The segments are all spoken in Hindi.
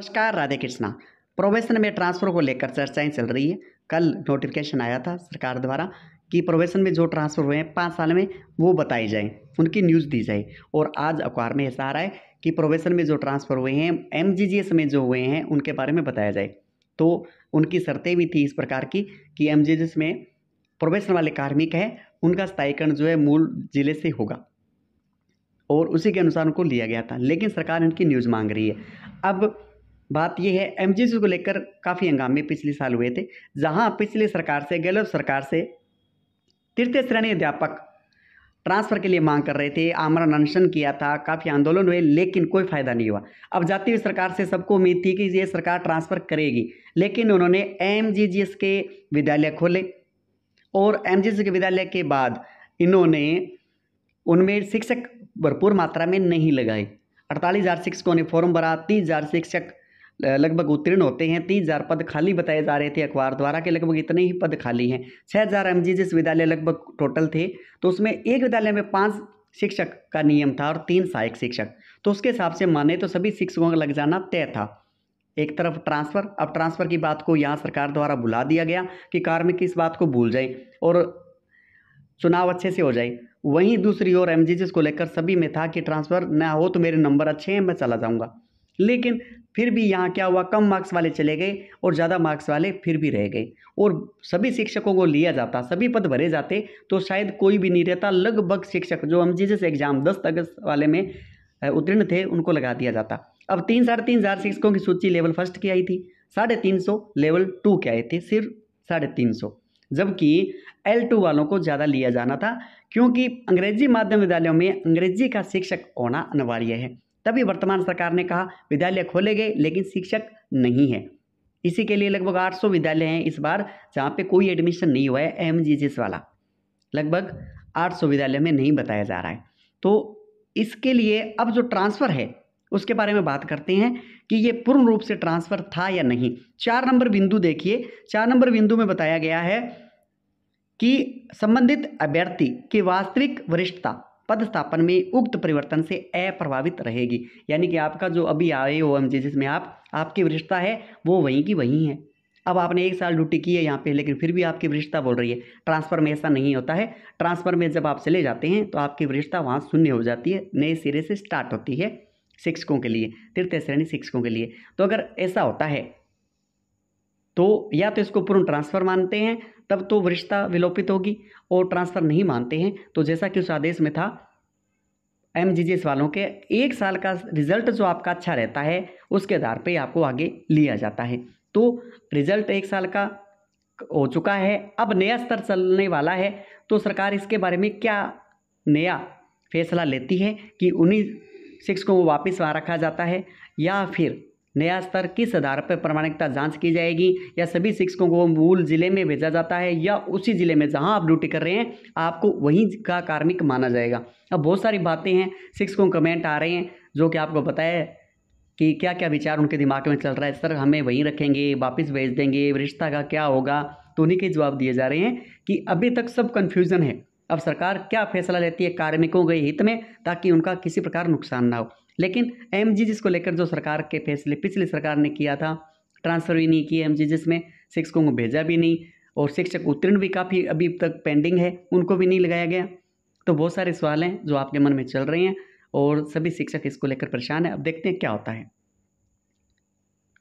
नमस्कार राधे कृष्णा प्रोबेशन में ट्रांसफ़र को लेकर चर्चाएं चल रही है कल नोटिफिकेशन आया था सरकार द्वारा कि प्रोबेशन में जो ट्रांसफ़र हुए हैं पाँच साल में वो बताई जाए उनकी न्यूज़ दी जाए और आज अखबार में ऐसा आ रहा है कि प्रोबेशन में जो ट्रांसफ़र हुए हैं एम में जो हुए हैं उनके बारे में बताया जाए तो उनकी शर्तें भी थी इस प्रकार की कि एम में प्रोबेशन वाले कार्मिक हैं उनका स्थायीकरण जो है मूल जिले से होगा और उसी के अनुसार उनको लिया गया था लेकिन सरकार इनकी न्यूज़ मांग रही है अब बात यह है एम को लेकर काफ़ी हंगामे पिछले साल हुए थे जहां पिछले सरकार से गहलोत सरकार से तृतीय श्रेणी अध्यापक ट्रांसफ़र के लिए मांग कर रहे थे आमरण अनशन किया था काफ़ी आंदोलन हुए लेकिन कोई फ़ायदा नहीं हुआ अब जाती हुई सरकार से सबको उम्मीद थी कि ये सरकार ट्रांसफ़र करेगी लेकिन उन्होंने एम के विद्यालय खोले और एम के विद्यालय के बाद इन्होंने उनमें शिक्षक भरपूर मात्रा में नहीं लगाए अड़तालीस हज़ार शिक्षकों ने फॉर्म भरा तीस हज़ार शिक्षक लगभग उत्तीर्ण होते हैं तीन हज़ार पद खाली बताए जा रहे थे अखबार द्वारा के लगभग इतने ही पद खाली हैं छः हज़ार एम जी जिस विद्यालय लगभग टोटल थे तो उसमें एक विद्यालय में पाँच शिक्षक का नियम था और तीन सहायक शिक्षक तो उसके हिसाब से माने तो सभी शिक्षकों का लग जाना तय था एक तरफ ट्रांसफ़र अब ट्रांसफ़र की बात को यहाँ सरकार द्वारा भुला दिया गया कि कार्मिक इस बात को भूल जाए और चुनाव अच्छे से हो जाए वहीं दूसरी ओर एम को लेकर सभी में था कि ट्रांसफ़र ना हो तो मेरे नंबर अच्छे हैं मैं चला जाऊँगा लेकिन फिर भी यहाँ क्या हुआ कम मार्क्स वाले चले गए और ज़्यादा मार्क्स वाले फिर भी रह गए और सभी शिक्षकों को लिया जाता सभी पद भरे जाते तो शायद कोई भी नहीं रहता लगभग शिक्षक जो हम जिस एग्ज़ाम दस अगस्त वाले में उत्तीर्ण थे उनको लगा दिया जाता अब तीन साढ़े तीन हज़ार शिक्षकों की सूची लेवल फर्स्ट की आई थी साढ़े तीन सौ लेवल टू के आए थे सिर्फ साढ़े तीन सौ जबकि एल टू वालों को ज़्यादा लिया जाना था क्योंकि अंग्रेजी माध्यम विद्यालयों में अंग्रेजी का शिक्षक होना अनिवार्य है तभी वर्तमान सरकार ने कहा विद्यालय खोले गए लेकिन शिक्षक नहीं है इसी के लिए लगभग 800 विद्यालय हैं इस बार जहाँ पे कोई एडमिशन नहीं हुआ है एम वाला लगभग 800 विद्यालय में नहीं बताया जा रहा है तो इसके लिए अब जो ट्रांसफ़र है उसके बारे में बात करते हैं कि ये पूर्ण रूप से ट्रांसफ़र था या नहीं चार नंबर बिंदु देखिए चार नंबर बिंदु में बताया गया है कि संबंधित अभ्यर्थी की वास्तविक वरिष्ठता पदस्थापन में उक्त परिवर्तन से अप्रभावित रहेगी यानी कि आपका जो अभी आए ओ एम जी जिसमें आप आपकी वरिष्ठता है वो वहीं की वहीं है अब आपने एक साल ड्यूटी की है यहाँ पे लेकिन फिर भी आपकी वरिष्ठता बोल रही है ट्रांसफ़र में ऐसा नहीं होता है ट्रांसफ़र में जब आप चले जाते हैं तो आपकी वरिष्ठता वहाँ शून्य हो जाती है नए सिरे से स्टार्ट होती है शिक्षकों के लिए तीर्थ श्रेणी शिक्षकों के लिए तो अगर ऐसा होता है तो या तो इसको पूर्ण ट्रांसफर मानते हैं तब तो वरिष्ठता विलोपित होगी और ट्रांसफर नहीं मानते हैं तो जैसा कि उस आदेश में था एम जी वालों के एक साल का रिजल्ट जो आपका अच्छा रहता है उसके आधार पर आपको आगे लिया जाता है तो रिजल्ट एक साल का हो चुका है अब नया स्तर चलने वाला है तो सरकार इसके बारे में क्या नया फैसला लेती है कि उन्हीं शिक्षकों को वापस वहाँ रखा जाता है या फिर नया स्तर किस आधार पर प्रमाणिकता जांच की जाएगी या सभी शिक्षकों को मूल जिले में भेजा जाता है या उसी जिले में जहां आप ड्यूटी कर रहे हैं आपको वहीं का कार्मिक माना जाएगा अब बहुत सारी बातें हैं शिक्षकों कमेंट आ रहे हैं जो कि आपको पता है कि क्या क्या विचार उनके दिमाग में चल रहा है सर हमें वहीं रखेंगे वापस भेज देंगे रिश्ता का क्या होगा तो उन्हीं के जवाब दिए जा रहे हैं कि अभी तक सब कन्फ्यूज़न है अब सरकार क्या फैसला लेती है कार्मिकों के हित में ताकि उनका किसी प्रकार नुकसान ना हो लेकिन एम जिसको लेकर जो सरकार के फैसले पिछली सरकार ने किया था ट्रांसफ़र भी नहीं किए एम जिसमें शिक्षकों को भेजा भी नहीं और शिक्षक उत्तीर्ण भी काफ़ी अभी तक पेंडिंग है उनको भी नहीं लगाया गया तो बहुत सारे सवाल हैं जो आपके मन में चल रहे हैं और सभी शिक्षक इसको लेकर परेशान हैं अब देखते हैं क्या होता है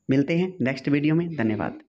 मिलते हैं नेक्स्ट वीडियो में धन्यवाद